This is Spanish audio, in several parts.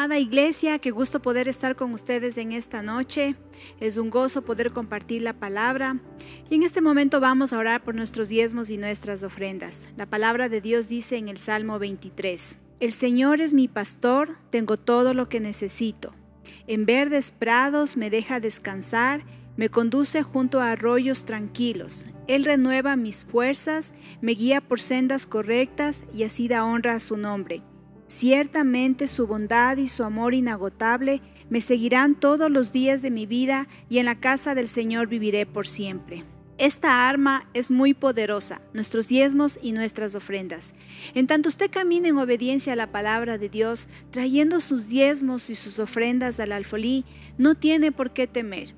Amada iglesia, qué gusto poder estar con ustedes en esta noche. Es un gozo poder compartir la palabra. Y en este momento vamos a orar por nuestros diezmos y nuestras ofrendas. La palabra de Dios dice en el Salmo 23, El Señor es mi pastor, tengo todo lo que necesito. En verdes prados me deja descansar, me conduce junto a arroyos tranquilos. Él renueva mis fuerzas, me guía por sendas correctas y así da honra a su nombre. Ciertamente su bondad y su amor inagotable me seguirán todos los días de mi vida y en la casa del Señor viviré por siempre. Esta arma es muy poderosa, nuestros diezmos y nuestras ofrendas. En tanto usted camina en obediencia a la palabra de Dios, trayendo sus diezmos y sus ofrendas al alfolí, no tiene por qué temer.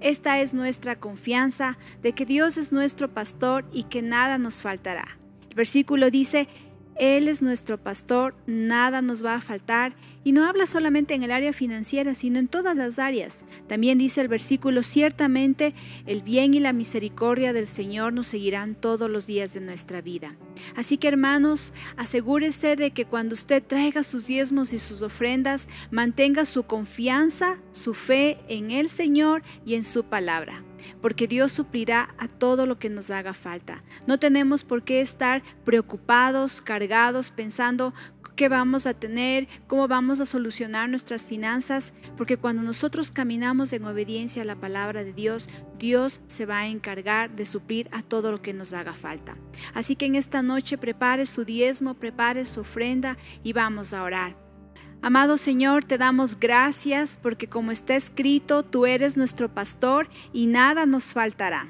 Esta es nuestra confianza de que Dios es nuestro pastor y que nada nos faltará. El versículo dice, él es nuestro pastor, nada nos va a faltar, y no habla solamente en el área financiera, sino en todas las áreas. También dice el versículo, ciertamente el bien y la misericordia del Señor nos seguirán todos los días de nuestra vida. Así que hermanos, asegúrese de que cuando usted traiga sus diezmos y sus ofrendas, mantenga su confianza, su fe en el Señor y en su palabra porque Dios suplirá a todo lo que nos haga falta. No tenemos por qué estar preocupados, cargados, pensando qué vamos a tener, cómo vamos a solucionar nuestras finanzas, porque cuando nosotros caminamos en obediencia a la palabra de Dios, Dios se va a encargar de suplir a todo lo que nos haga falta. Así que en esta noche prepare su diezmo, prepare su ofrenda y vamos a orar. Amado Señor, te damos gracias porque como está escrito, tú eres nuestro pastor y nada nos faltará.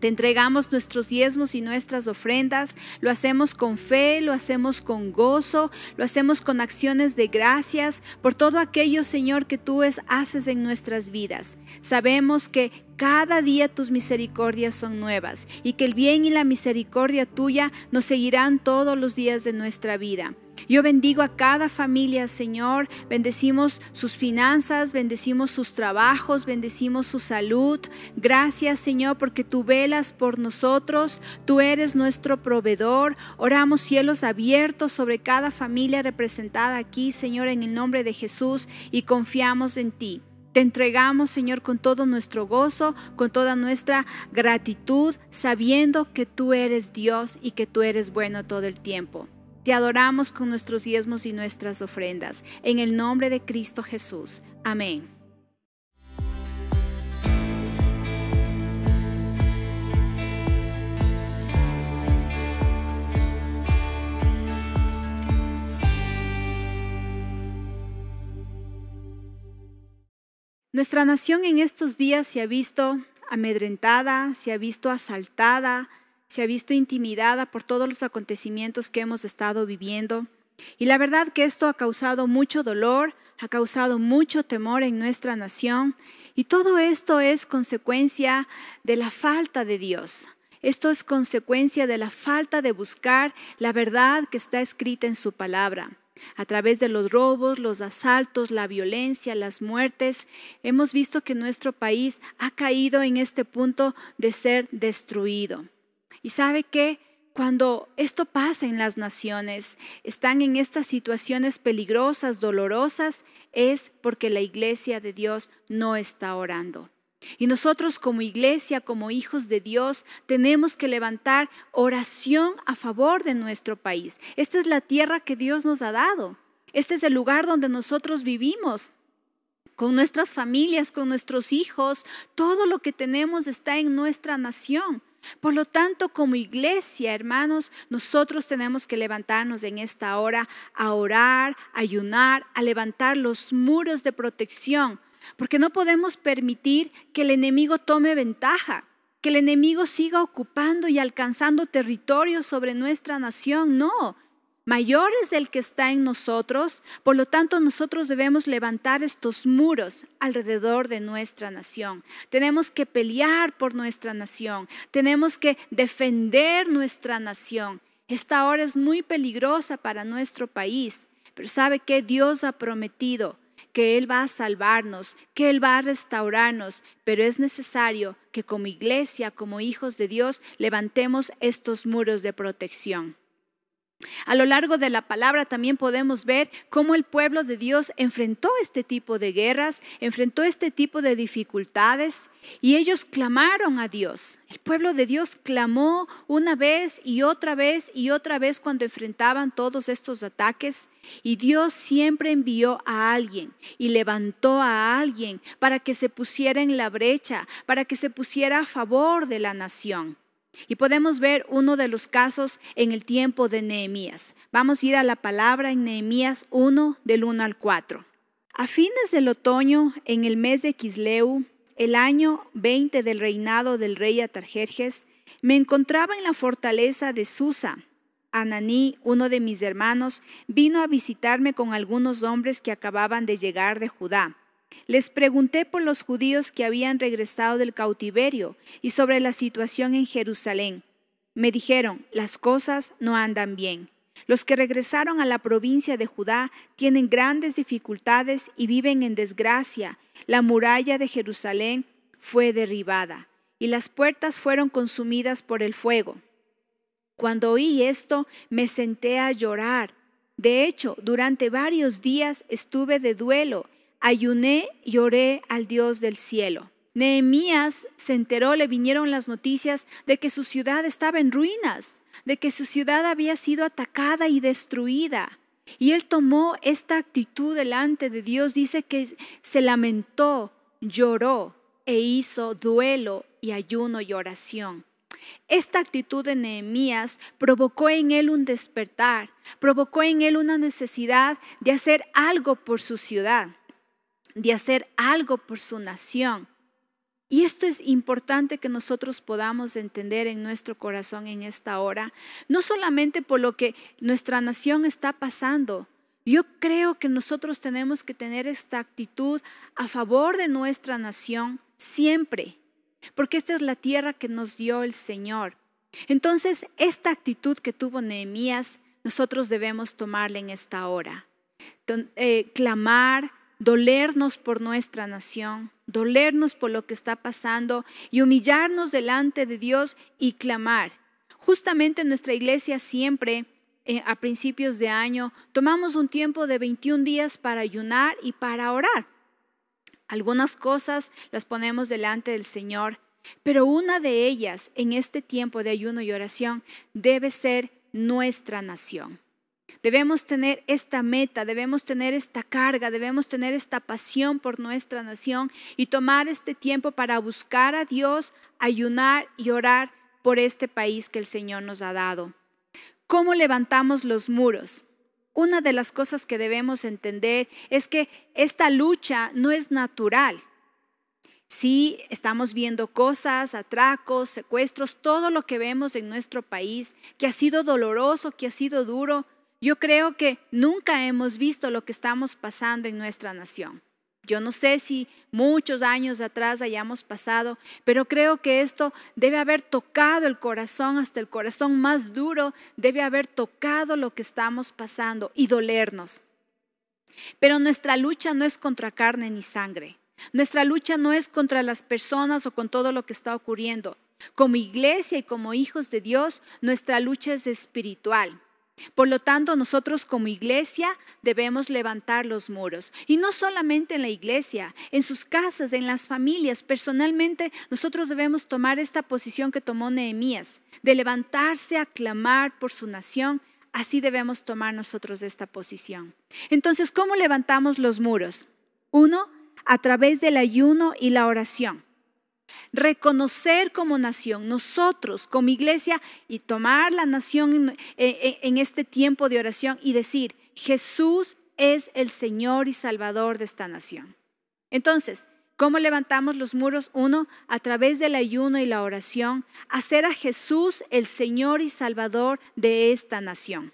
Te entregamos nuestros diezmos y nuestras ofrendas, lo hacemos con fe, lo hacemos con gozo, lo hacemos con acciones de gracias por todo aquello, Señor, que tú es, haces en nuestras vidas. Sabemos que cada día tus misericordias son nuevas y que el bien y la misericordia tuya nos seguirán todos los días de nuestra vida. Yo bendigo a cada familia, Señor. Bendecimos sus finanzas, bendecimos sus trabajos, bendecimos su salud. Gracias, Señor, porque tú velas por nosotros, tú eres nuestro proveedor. Oramos cielos abiertos sobre cada familia representada aquí, Señor, en el nombre de Jesús y confiamos en ti. Te entregamos, Señor, con todo nuestro gozo, con toda nuestra gratitud, sabiendo que tú eres Dios y que tú eres bueno todo el tiempo. Te adoramos con nuestros diezmos y nuestras ofrendas. En el nombre de Cristo Jesús. Amén. Nuestra nación en estos días se ha visto amedrentada, se ha visto asaltada, se ha visto intimidada por todos los acontecimientos que hemos estado viviendo. Y la verdad que esto ha causado mucho dolor, ha causado mucho temor en nuestra nación. Y todo esto es consecuencia de la falta de Dios. Esto es consecuencia de la falta de buscar la verdad que está escrita en su palabra. A través de los robos, los asaltos, la violencia, las muertes, hemos visto que nuestro país ha caído en este punto de ser destruido. Y sabe que cuando esto pasa en las naciones, están en estas situaciones peligrosas, dolorosas, es porque la iglesia de Dios no está orando. Y nosotros como iglesia, como hijos de Dios, tenemos que levantar oración a favor de nuestro país. Esta es la tierra que Dios nos ha dado. Este es el lugar donde nosotros vivimos con nuestras familias, con nuestros hijos. Todo lo que tenemos está en nuestra nación. Por lo tanto, como iglesia, hermanos, nosotros tenemos que levantarnos en esta hora a orar, ayunar, a levantar los muros de protección, porque no podemos permitir que el enemigo tome ventaja, que el enemigo siga ocupando y alcanzando territorio sobre nuestra nación, no. Mayor es el que está en nosotros, por lo tanto nosotros debemos levantar estos muros alrededor de nuestra nación. Tenemos que pelear por nuestra nación, tenemos que defender nuestra nación. Esta hora es muy peligrosa para nuestro país, pero ¿sabe que Dios ha prometido? que Él va a salvarnos, que Él va a restaurarnos, pero es necesario que como iglesia, como hijos de Dios, levantemos estos muros de protección. A lo largo de la palabra también podemos ver cómo el pueblo de Dios enfrentó este tipo de guerras, enfrentó este tipo de dificultades y ellos clamaron a Dios. El pueblo de Dios clamó una vez y otra vez y otra vez cuando enfrentaban todos estos ataques y Dios siempre envió a alguien y levantó a alguien para que se pusiera en la brecha, para que se pusiera a favor de la nación. Y podemos ver uno de los casos en el tiempo de Nehemías. Vamos a ir a la palabra en Nehemías 1 del 1 al 4. A fines del otoño, en el mes de Quisleu, el año 20 del reinado del rey Atarjerjes, me encontraba en la fortaleza de Susa. Ananí, uno de mis hermanos, vino a visitarme con algunos hombres que acababan de llegar de Judá les pregunté por los judíos que habían regresado del cautiverio y sobre la situación en Jerusalén. Me dijeron, las cosas no andan bien. Los que regresaron a la provincia de Judá tienen grandes dificultades y viven en desgracia. La muralla de Jerusalén fue derribada y las puertas fueron consumidas por el fuego. Cuando oí esto, me senté a llorar. De hecho, durante varios días estuve de duelo ayuné y lloré al Dios del cielo. Nehemías se enteró, le vinieron las noticias de que su ciudad estaba en ruinas, de que su ciudad había sido atacada y destruida. Y él tomó esta actitud delante de Dios, dice que se lamentó, lloró e hizo duelo y ayuno y oración. Esta actitud de Nehemías provocó en él un despertar, provocó en él una necesidad de hacer algo por su ciudad de hacer algo por su nación. Y esto es importante que nosotros podamos entender en nuestro corazón en esta hora, no solamente por lo que nuestra nación está pasando. Yo creo que nosotros tenemos que tener esta actitud a favor de nuestra nación siempre, porque esta es la tierra que nos dio el Señor. Entonces, esta actitud que tuvo Nehemías, nosotros debemos tomarla en esta hora. Eh, clamar, dolernos por nuestra nación, dolernos por lo que está pasando y humillarnos delante de Dios y clamar. Justamente en nuestra iglesia siempre eh, a principios de año tomamos un tiempo de 21 días para ayunar y para orar. Algunas cosas las ponemos delante del Señor, pero una de ellas en este tiempo de ayuno y oración debe ser nuestra nación. Debemos tener esta meta, debemos tener esta carga, debemos tener esta pasión por nuestra nación y tomar este tiempo para buscar a Dios, ayunar y orar por este país que el Señor nos ha dado. ¿Cómo levantamos los muros? Una de las cosas que debemos entender es que esta lucha no es natural. Sí, estamos viendo cosas, atracos, secuestros, todo lo que vemos en nuestro país, que ha sido doloroso, que ha sido duro, yo creo que nunca hemos visto lo que estamos pasando en nuestra nación. Yo no sé si muchos años atrás hayamos pasado, pero creo que esto debe haber tocado el corazón, hasta el corazón más duro, debe haber tocado lo que estamos pasando y dolernos. Pero nuestra lucha no es contra carne ni sangre. Nuestra lucha no es contra las personas o con todo lo que está ocurriendo. Como iglesia y como hijos de Dios, nuestra lucha es espiritual. Por lo tanto, nosotros como iglesia debemos levantar los muros. Y no solamente en la iglesia, en sus casas, en las familias. Personalmente, nosotros debemos tomar esta posición que tomó Nehemías, de levantarse a clamar por su nación. Así debemos tomar nosotros esta posición. Entonces, ¿cómo levantamos los muros? Uno, a través del ayuno y la oración reconocer como nación, nosotros como iglesia, y tomar la nación en, este tiempo de oración y decir, Jesús es el Señor y Salvador de esta nación. Entonces, ¿cómo levantamos los muros? Uno, a través del ayuno y la oración, hacer a Jesús el Señor y Salvador de esta nación.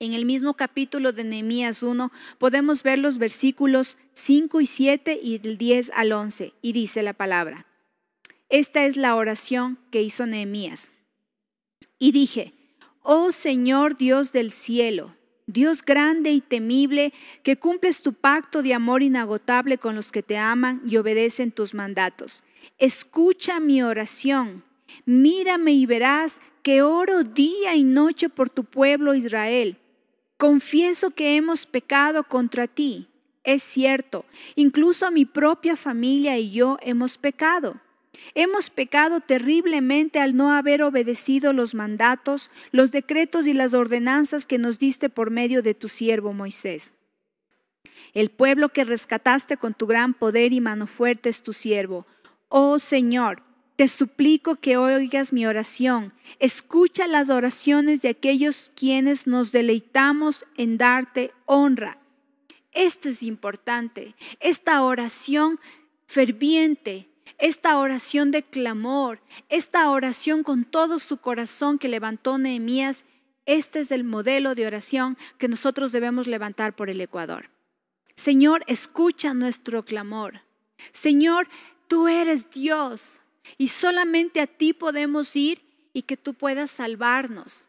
En el mismo capítulo de Nehemías 1 podemos ver los versículos 5 y 7 y del 10 al 11, y dice la palabra. Esta es la oración que hizo Nehemías. Y dije, oh Señor Dios del cielo, Dios grande y temible, que cumples tu pacto de amor inagotable con los que te aman y obedecen tus mandatos. Escucha mi oración, mírame y verás que oro día y noche por tu pueblo Israel. Confieso que hemos pecado contra ti. Es cierto, incluso mi propia familia y yo hemos pecado. Hemos pecado terriblemente al no haber obedecido los mandatos, los decretos y las ordenanzas que nos diste por medio de tu siervo Moisés. El pueblo que rescataste con tu gran poder y mano fuerte es tu siervo. Oh Señor, te suplico que oigas mi oración. Escucha las oraciones de aquellos quienes nos deleitamos en darte honra. Esto es importante. Esta oración ferviente esta oración de clamor, esta oración con todo su corazón que levantó Nehemías, este es el modelo de oración que nosotros debemos levantar por el Ecuador. Señor, escucha nuestro clamor. Señor, tú eres Dios y solamente a ti podemos ir y que tú puedas salvarnos.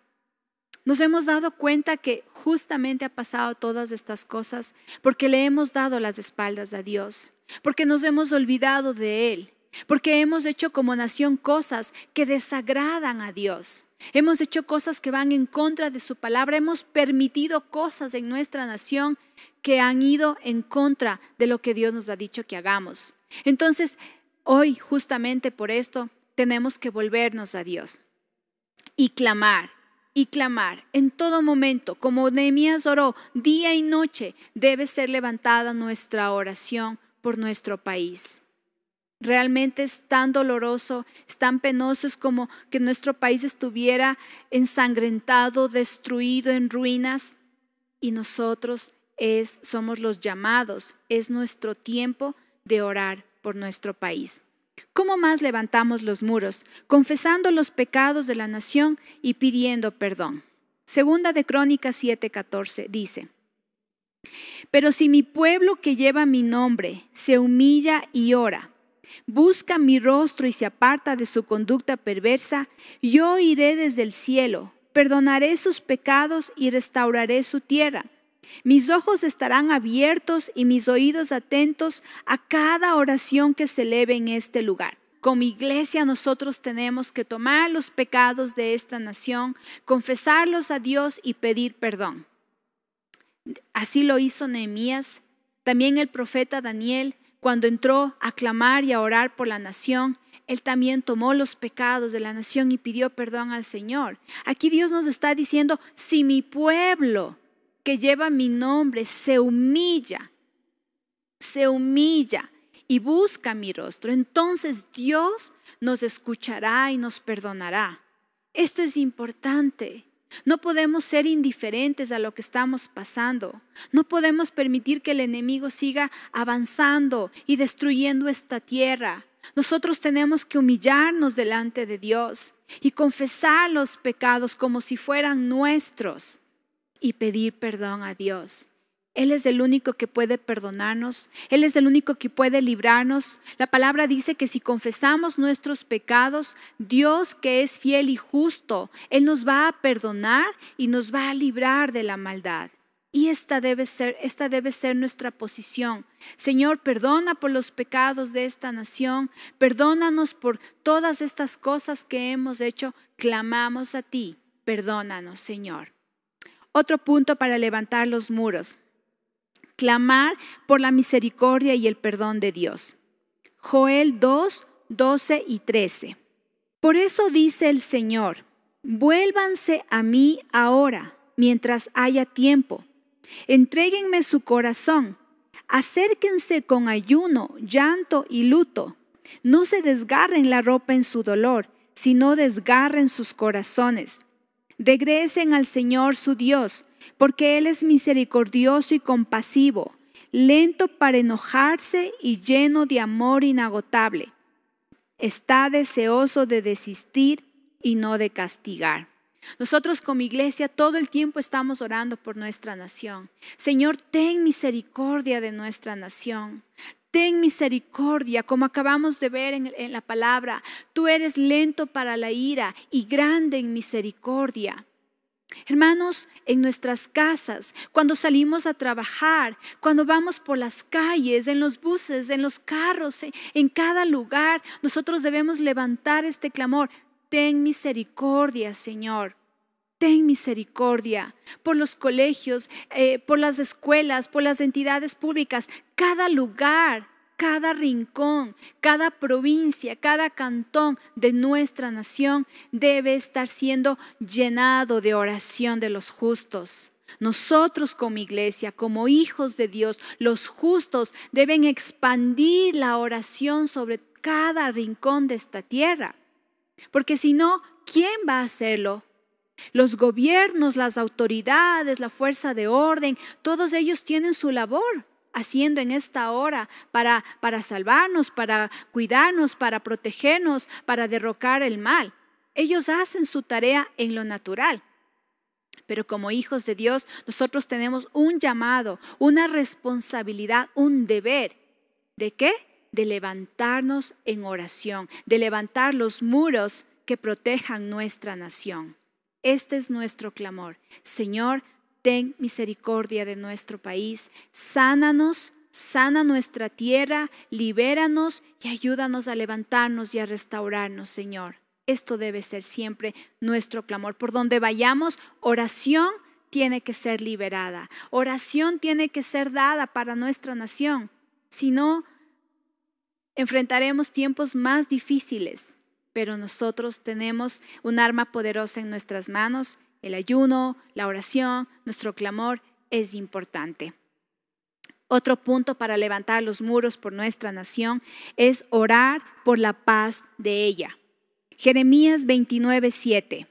Nos hemos dado cuenta que justamente ha pasado todas estas cosas porque le hemos dado las espaldas a Dios, porque nos hemos olvidado de Él, porque hemos hecho como nación cosas que desagradan a Dios. Hemos hecho cosas que van en contra de su palabra. Hemos permitido cosas en nuestra nación que han ido en contra de lo que Dios nos ha dicho que hagamos. Entonces, hoy justamente por esto tenemos que volvernos a Dios y clamar y clamar en todo momento, como Nehemías oró, día y noche debe ser levantada nuestra oración por nuestro país. Realmente es tan doloroso, tan penoso, es como que nuestro país estuviera ensangrentado, destruido, en ruinas. Y nosotros es, somos los llamados, es nuestro tiempo de orar por nuestro país. ¿Cómo más levantamos los muros? Confesando los pecados de la nación y pidiendo perdón. Segunda de Crónicas 7:14 dice. Pero si mi pueblo que lleva mi nombre se humilla y ora, busca mi rostro y se aparta de su conducta perversa, yo iré desde el cielo, perdonaré sus pecados y restauraré su tierra. Mis ojos estarán abiertos y mis oídos atentos a cada oración que se eleve en este lugar. Como iglesia nosotros tenemos que tomar los pecados de esta nación, confesarlos a Dios y pedir perdón. Así lo hizo Nehemías, también el profeta Daniel, cuando entró a clamar y a orar por la nación, él también tomó los pecados de la nación y pidió perdón al Señor. Aquí Dios nos está diciendo, si mi pueblo que lleva mi nombre se humilla, se humilla y busca mi rostro, entonces Dios nos escuchará y nos perdonará. Esto es importante. No podemos ser indiferentes a lo que estamos pasando. No podemos permitir que el enemigo siga avanzando y destruyendo esta tierra. Nosotros tenemos que humillarnos delante de Dios y confesar los pecados como si fueran nuestros y pedir perdón a Dios. Él es el único que puede perdonarnos, Él es el único que puede librarnos. La palabra dice que si confesamos nuestros pecados, Dios que es fiel y justo, Él nos va a perdonar y nos va a librar de la maldad. Y esta debe ser, esta debe ser nuestra posición. Señor, perdona por los pecados de esta nación, perdónanos por todas estas cosas que hemos hecho, clamamos a ti, perdónanos, Señor. Otro punto para levantar los muros clamar por la misericordia y el perdón de Dios. Joel 2, 12 y 13. Por eso dice el Señor, vuélvanse a mí ahora, mientras haya tiempo. Entréguenme su corazón. Acérquense con ayuno, llanto y luto. No se desgarren la ropa en su dolor, sino desgarren sus corazones. Regresen al Señor su Dios, porque Él es misericordioso y compasivo, lento para enojarse y lleno de amor inagotable. Está deseoso de desistir y no de castigar. Nosotros como iglesia todo el tiempo estamos orando por nuestra nación. Señor, ten misericordia de nuestra nación. Ten misericordia, como acabamos de ver en, la palabra. Tú eres lento para la ira y grande en misericordia. Hermanos, en nuestras casas, cuando salimos a trabajar, cuando vamos por las calles, en los buses, en los carros, eh, en cada lugar, nosotros debemos levantar este clamor. Ten misericordia, Señor. Ten misericordia por los colegios, eh, por las escuelas, por las entidades públicas, cada lugar cada rincón, cada provincia, cada cantón de nuestra nación debe estar siendo llenado de oración de los justos. Nosotros como iglesia, como hijos de Dios, los justos deben expandir la oración sobre cada rincón de esta tierra. Porque si no, ¿quién va a hacerlo? Los gobiernos, las autoridades, la fuerza de orden, todos ellos tienen su labor haciendo en esta hora para, para salvarnos, para cuidarnos, para protegernos, para derrocar el mal. Ellos hacen su tarea en lo natural. Pero como hijos de Dios, nosotros tenemos un llamado, una responsabilidad, un deber. ¿De qué? De levantarnos en oración, de levantar los muros que protejan nuestra nación. Este es nuestro clamor. Señor, ten misericordia de nuestro país, sánanos, sana nuestra tierra, libéranos y ayúdanos a levantarnos y a restaurarnos, Señor. Esto debe ser siempre nuestro clamor. Por donde vayamos, oración tiene que ser liberada, oración tiene que ser dada para nuestra nación. Si no, enfrentaremos tiempos más difíciles, pero nosotros tenemos un arma poderosa en nuestras manos el ayuno, la oración, nuestro clamor es importante. Otro punto para levantar los muros por nuestra nación es orar por la paz de ella. Jeremías 29, 7.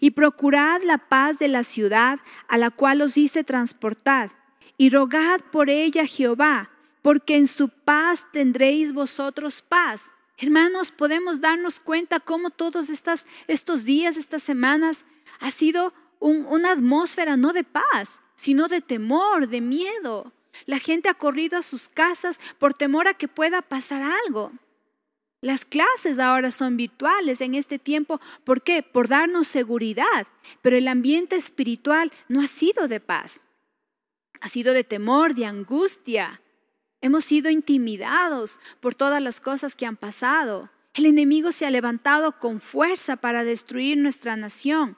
Y procurad la paz de la ciudad a la cual os hice transportad, y rogad por ella Jehová, porque en su paz tendréis vosotros paz. Hermanos, podemos darnos cuenta cómo todos estos días, estas semanas, ha sido una atmósfera no de paz, sino de temor, de miedo. La gente ha corrido a sus casas por temor a que pueda pasar algo. Las clases ahora son virtuales en este tiempo. ¿Por qué? Por darnos seguridad. Pero el ambiente espiritual no ha sido de paz. Ha sido de temor, de angustia. Hemos sido intimidados por todas las cosas que han pasado. El enemigo se ha levantado con fuerza para destruir nuestra nación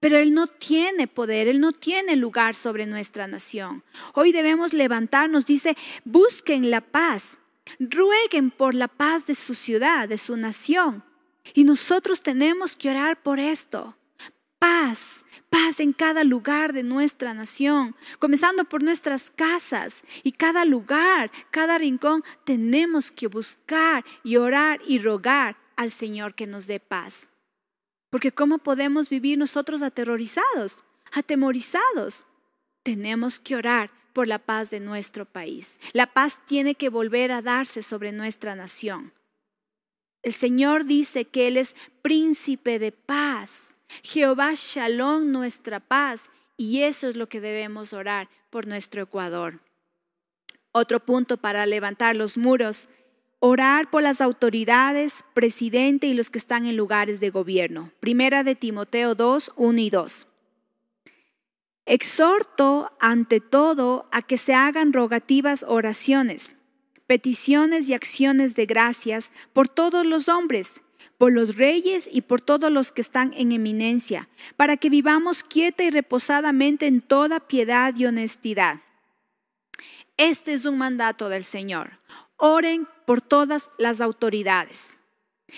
pero Él no tiene poder, Él no tiene lugar sobre nuestra nación. Hoy debemos levantarnos, dice, busquen la paz, rueguen por la paz de su ciudad, de su nación. Y nosotros tenemos que orar por esto. Paz, paz en cada lugar de nuestra nación, comenzando por nuestras casas y cada lugar, cada rincón, tenemos que buscar y orar y rogar al Señor que nos dé paz. Porque ¿cómo podemos vivir nosotros aterrorizados, atemorizados? Tenemos que orar por la paz de nuestro país. La paz tiene que volver a darse sobre nuestra nación. El Señor dice que Él es príncipe de paz. Jehová Shalom, nuestra paz. Y eso es lo que debemos orar por nuestro Ecuador. Otro punto para levantar los muros Orar por las autoridades, presidente y los que están en lugares de gobierno. Primera de Timoteo 2, 1 y 2. Exhorto ante todo a que se hagan rogativas oraciones, peticiones y acciones de gracias por todos los hombres, por los reyes y por todos los que están en eminencia, para que vivamos quieta y reposadamente en toda piedad y honestidad. Este es un mandato del Señor oren por todas las autoridades.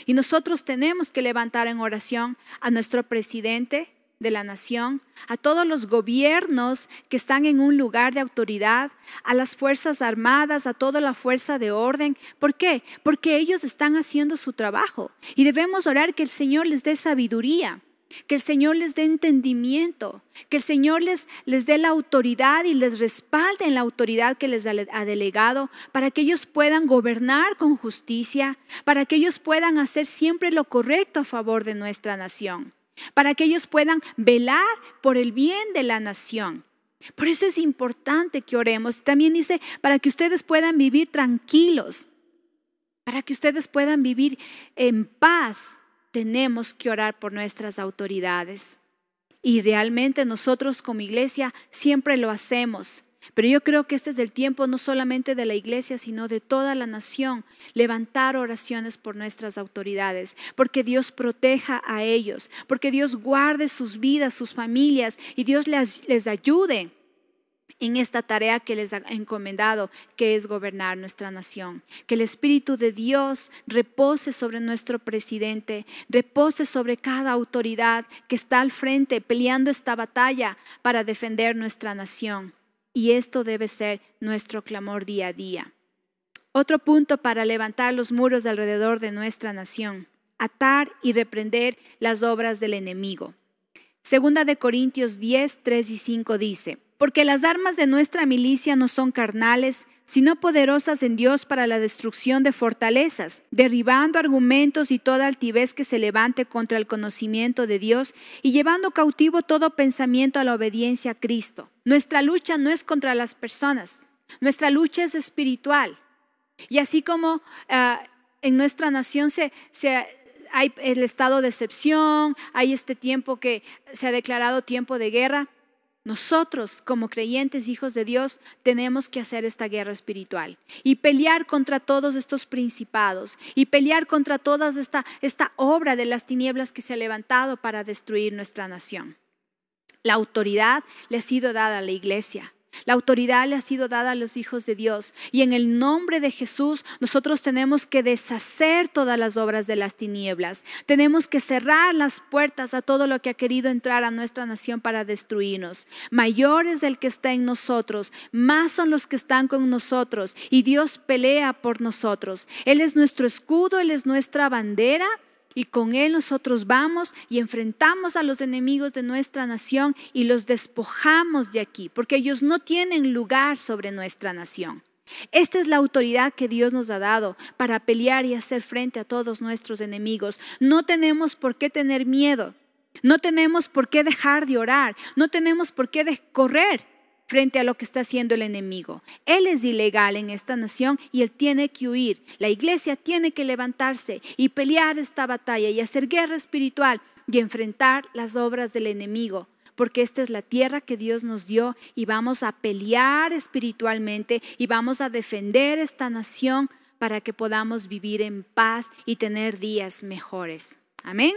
Y nosotros tenemos que levantar en oración a nuestro presidente de la nación, a todos los gobiernos que están en un lugar de autoridad, a las Fuerzas Armadas, a toda la fuerza de orden. ¿Por qué? Porque ellos están haciendo su trabajo y debemos orar que el Señor les dé sabiduría que el Señor les dé entendimiento, que el Señor les, les dé la autoridad y les respalde en la autoridad que les ha delegado, para que ellos puedan gobernar con justicia, para que ellos puedan hacer siempre lo correcto a favor de nuestra nación, para que ellos puedan velar por el bien de la nación. Por eso es importante que oremos. También dice, para que ustedes puedan vivir tranquilos, para que ustedes puedan vivir en paz, tenemos que orar por nuestras autoridades. Y realmente nosotros como iglesia siempre lo hacemos. Pero yo creo que este es el tiempo no solamente de la iglesia, sino de toda la nación, levantar oraciones por nuestras autoridades, porque Dios proteja a ellos, porque Dios guarde sus vidas, sus familias y Dios les, les ayude en esta tarea que les ha encomendado, que es gobernar nuestra nación. Que el Espíritu de Dios repose sobre nuestro presidente, repose sobre cada autoridad que está al frente peleando esta batalla para defender nuestra nación. Y esto debe ser nuestro clamor día a día. Otro punto para levantar los muros alrededor de nuestra nación, atar y reprender las obras del enemigo. Segunda de Corintios 10, 3 y 5 dice, porque las armas de nuestra milicia no son carnales, sino poderosas en Dios para la destrucción de fortalezas, derribando argumentos y toda altivez que se levante contra el conocimiento de Dios y llevando cautivo todo pensamiento a la obediencia a Cristo. Nuestra lucha no es contra las personas, nuestra lucha es espiritual. Y así como ah, en nuestra nación se, hay el estado de excepción, hay este tiempo que se ha declarado tiempo de guerra, nosotros, como creyentes hijos de Dios, tenemos que hacer esta guerra espiritual y pelear contra todos estos principados y pelear contra toda esta, esta obra de las tinieblas que se ha levantado para destruir nuestra nación. La autoridad le ha sido dada a la iglesia. La autoridad le ha sido dada a los hijos de Dios. Y en el nombre de Jesús nosotros tenemos que deshacer todas las obras de las tinieblas. Tenemos que cerrar las puertas a todo lo que ha querido entrar a nuestra nación para destruirnos. Mayor es el que está en nosotros, más son los que están con nosotros. Y Dios pelea por nosotros. Él es nuestro escudo, Él es nuestra bandera y con Él nosotros vamos y enfrentamos a los enemigos de nuestra nación y los despojamos de aquí, porque ellos no tienen lugar sobre nuestra nación. Esta es la autoridad que Dios nos ha dado para pelear y hacer frente a todos nuestros enemigos. No tenemos por qué tener miedo, no tenemos por qué dejar de orar, no tenemos por qué correr, frente a lo que está haciendo el enemigo. Él es ilegal en esta nación y él tiene que huir. La iglesia tiene que levantarse y pelear esta batalla y hacer guerra espiritual y enfrentar las obras del enemigo porque esta es la tierra que Dios nos dio y vamos a pelear espiritualmente y vamos a defender esta nación para que podamos vivir en paz y tener días mejores. Amén.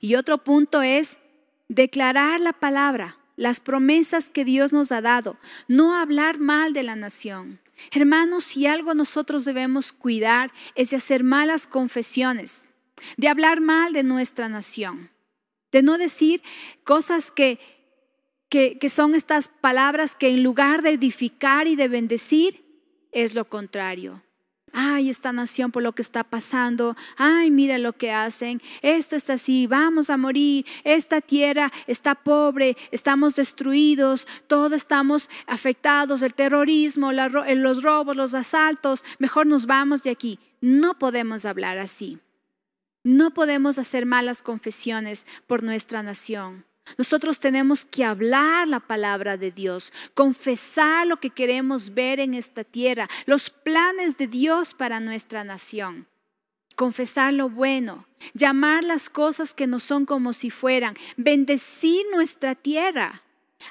Y otro punto es declarar la palabra las promesas que Dios nos ha dado, no hablar mal de la nación. Hermanos, si algo nosotros debemos cuidar es de hacer malas confesiones, de hablar mal de nuestra nación, de no decir cosas que, que, que son estas palabras que en lugar de edificar y de bendecir, es lo contrario. Ay, esta nación por lo que está pasando. Ay, mira lo que hacen. Esto está así. Vamos a morir. Esta tierra está pobre. Estamos destruidos. Todos estamos afectados. El terrorismo, eh, los robos, los asaltos. Mejor nos vamos de aquí. No podemos hablar así. No podemos hacer malas confesiones por nuestra nación. Nosotros tenemos que hablar la palabra de Dios, confesar lo que queremos ver en esta tierra, los planes de Dios para nuestra nación, confesar lo bueno, llamar las cosas que no son como si fueran, bendecir nuestra tierra.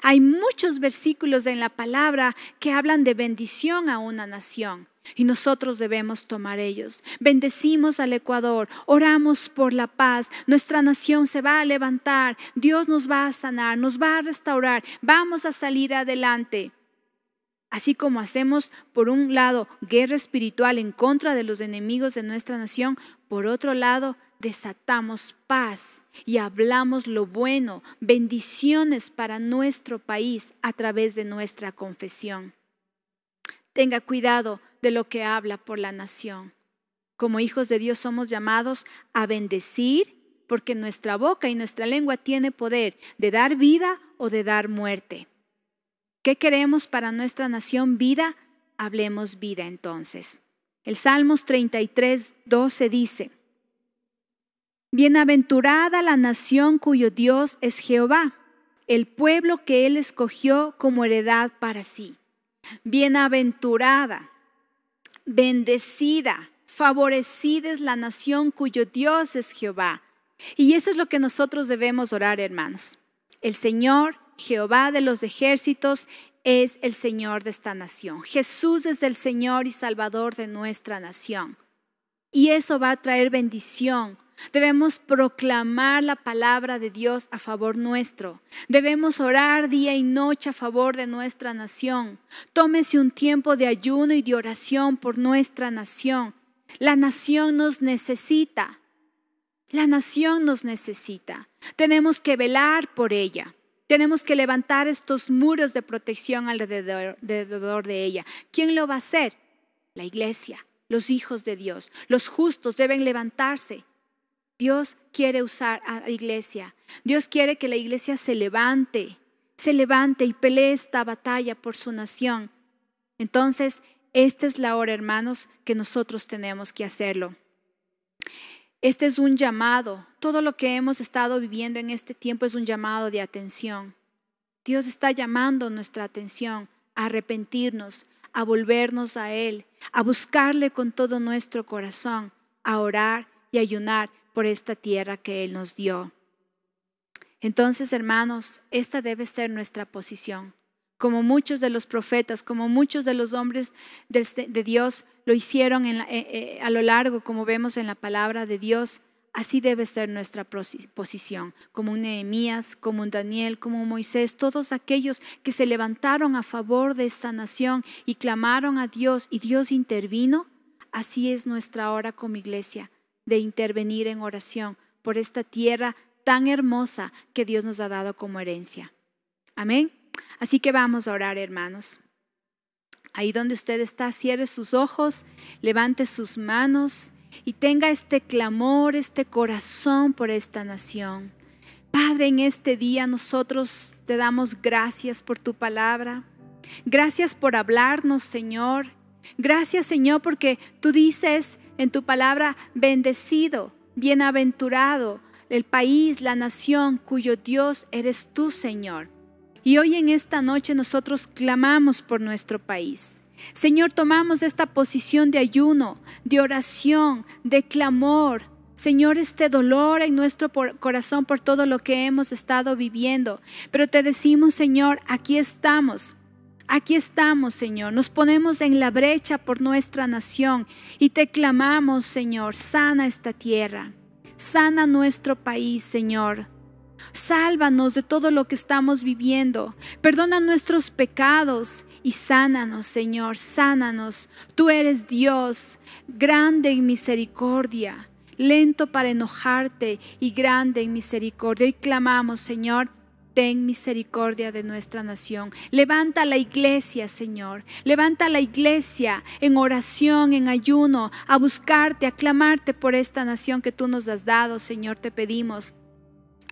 Hay muchos versículos en la palabra que hablan de bendición a una nación y nosotros debemos tomar ellos. Bendecimos al Ecuador, oramos por la paz, nuestra nación se va a levantar, Dios nos va a sanar, nos va a restaurar, vamos a salir adelante. Así como hacemos, por un lado, guerra espiritual en contra de los enemigos de nuestra nación, por otro lado, desatamos paz y hablamos lo bueno, bendiciones para nuestro país a través de nuestra confesión. Tenga cuidado de lo que habla por la nación. Como hijos de Dios somos llamados a bendecir porque nuestra boca y nuestra lengua tiene poder de dar vida o de dar muerte. ¿Qué queremos para nuestra nación? Vida. Hablemos vida entonces. El Salmos 33, 12 dice, Bienaventurada la nación cuyo Dios es Jehová, el pueblo que él escogió como heredad para sí. Bienaventurada bendecida, favorecida es la nación cuyo Dios es Jehová. Y eso es lo que nosotros debemos orar, hermanos. El Señor, Jehová de los ejércitos, es el Señor de esta nación. Jesús es el Señor y Salvador de nuestra nación. Y eso va a traer bendición Debemos proclamar la palabra de Dios a favor nuestro. Debemos orar día y noche a favor de nuestra nación. Tómese un tiempo de ayuno y de oración por nuestra nación. La nación nos necesita. La nación nos necesita. Tenemos que velar por ella. Tenemos que levantar estos muros de protección alrededor, de ella. ¿Quién lo va a hacer? La iglesia, los hijos de Dios. Los justos deben levantarse Dios quiere usar a la iglesia. Dios quiere que la iglesia se levante, se levante y pelee esta batalla por su nación. Entonces, esta es la hora, hermanos, que nosotros tenemos que hacerlo. Este es un llamado. Todo lo que hemos estado viviendo en este tiempo es un llamado de atención. Dios está llamando nuestra atención a arrepentirnos, a volvernos a Él, a buscarle con todo nuestro corazón, a orar y ayunar por esta tierra que Él nos dio. Entonces, hermanos, esta debe ser nuestra posición. Como muchos de los profetas, como muchos de los hombres de Dios lo hicieron en eh, eh, a lo largo, como vemos en la palabra de Dios, así debe ser nuestra posición. Como un Nehemías, como un Daniel, como Moisés, todos aquellos que se levantaron a favor de esta nación y clamaron a Dios y Dios intervino, así es nuestra hora como iglesia de intervenir en oración por esta tierra tan hermosa que Dios nos ha dado como herencia. Amén. Así que vamos a orar, hermanos. Ahí donde usted está, cierre sus ojos, levante sus manos y tenga este clamor, este corazón por esta nación. Padre, en este día nosotros te damos gracias por tu palabra. Gracias por hablarnos, Señor. Gracias, Señor, porque tú dices en tu palabra, bendecido, bienaventurado, el país, la nación cuyo Dios eres tú, Señor. Y hoy en esta noche nosotros clamamos por nuestro país. Señor, tomamos esta posición de ayuno, de oración, de clamor. Señor, este dolor en nuestro corazón por todo lo que hemos estado viviendo. Pero te decimos, Señor, aquí estamos. Aquí estamos, Señor. Nos ponemos en la brecha por nuestra nación y te clamamos, Señor, sana esta tierra. Sana nuestro país, Señor. Sálvanos de todo lo que estamos viviendo. Perdona nuestros pecados y sánanos, Señor, sánanos. Tú eres Dios, grande en misericordia, lento para enojarte y grande en misericordia. Y clamamos, Señor, Ten misericordia de nuestra nación. Levanta la iglesia, Señor. Levanta la iglesia en oración, en ayuno, a buscarte, a clamarte por esta nación que tú nos has dado, Señor, te pedimos.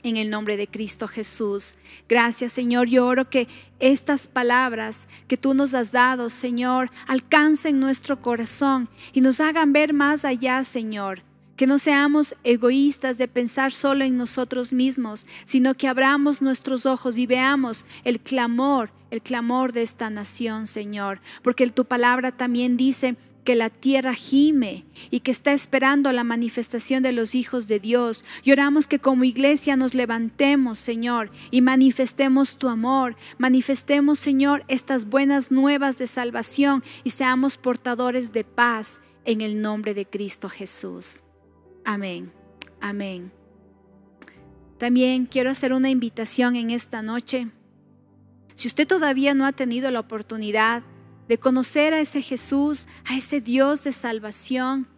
En el nombre de Cristo Jesús. Gracias Señor. Yo oro que estas palabras que tú nos has dado, Señor, alcancen nuestro corazón y nos hagan ver más allá, Señor, que no seamos egoístas de pensar solo en nosotros mismos, sino que abramos nuestros ojos y veamos el clamor, el clamor de esta nación, Señor. Porque tu palabra también dice que la tierra gime y que está esperando la manifestación de los hijos de Dios. Lloramos que como iglesia nos levantemos, Señor, y manifestemos tu amor. Manifestemos, Señor, estas buenas nuevas de salvación y seamos portadores de paz en el nombre de Cristo Jesús. Amén. Amén. También quiero hacer una invitación en esta noche. Si usted todavía no ha tenido la oportunidad de conocer a ese Jesús, a ese Dios de salvación,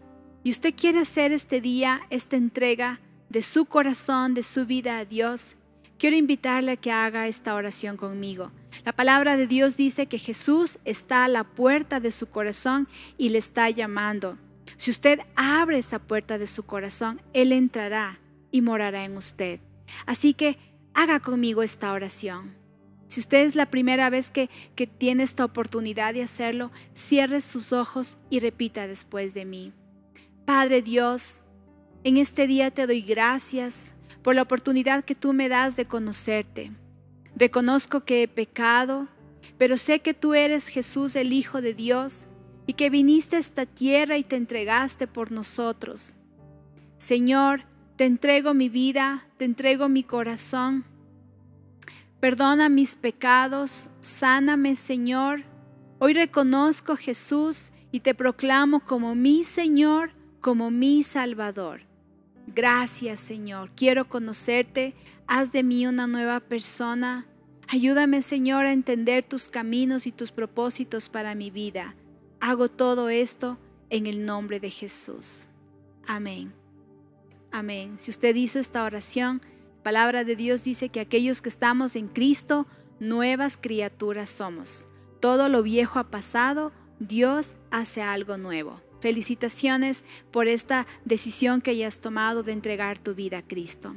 y usted quiere hacer este día, esta entrega de su corazón, de su vida a Dios, quiero invitarle a que haga esta oración conmigo. La palabra de Dios dice que Jesús está a la puerta de su corazón y le está llamando. Si usted abre esa puerta de su corazón, Él entrará y morará en usted. Así que haga conmigo esta oración. Si usted es la primera vez que, que tiene esta oportunidad de hacerlo, cierre sus ojos y repita después de mí. Padre Dios, en este día te doy gracias por la oportunidad que tú me das de conocerte. Reconozco que he pecado, pero sé que tú eres Jesús el Hijo de Dios y que viniste a esta tierra y te entregaste por nosotros. Señor, te entrego mi vida, te entrego mi corazón. Perdona mis pecados, sáname, Señor. Hoy reconozco a Jesús y te proclamo como mi Señor, como mi Salvador. Gracias, Señor. Quiero conocerte. Haz de mí una nueva persona. Ayúdame, Señor, a entender tus caminos y tus propósitos para mi vida. Hago todo esto en el nombre de Jesús. Amén. Amén. Si usted hizo esta oración, palabra de Dios dice que aquellos que estamos en Cristo, nuevas criaturas somos. Todo lo viejo ha pasado, Dios hace algo nuevo. Felicitaciones por esta decisión que hayas tomado de entregar tu vida a Cristo.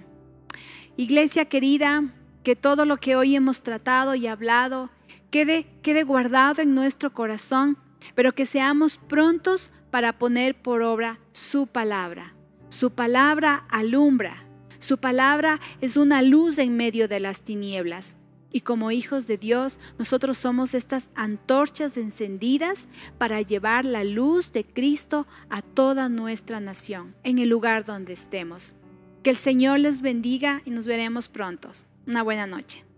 Iglesia querida, que todo lo que hoy hemos tratado y hablado quede, quede guardado en nuestro corazón pero que seamos prontos para poner por obra su palabra. Su palabra alumbra, su palabra es una luz en medio de las tinieblas. Y como hijos de Dios, nosotros somos estas antorchas encendidas para llevar la luz de Cristo a toda nuestra nación, en el lugar donde estemos. Que el Señor les bendiga y nos veremos prontos. Una buena noche.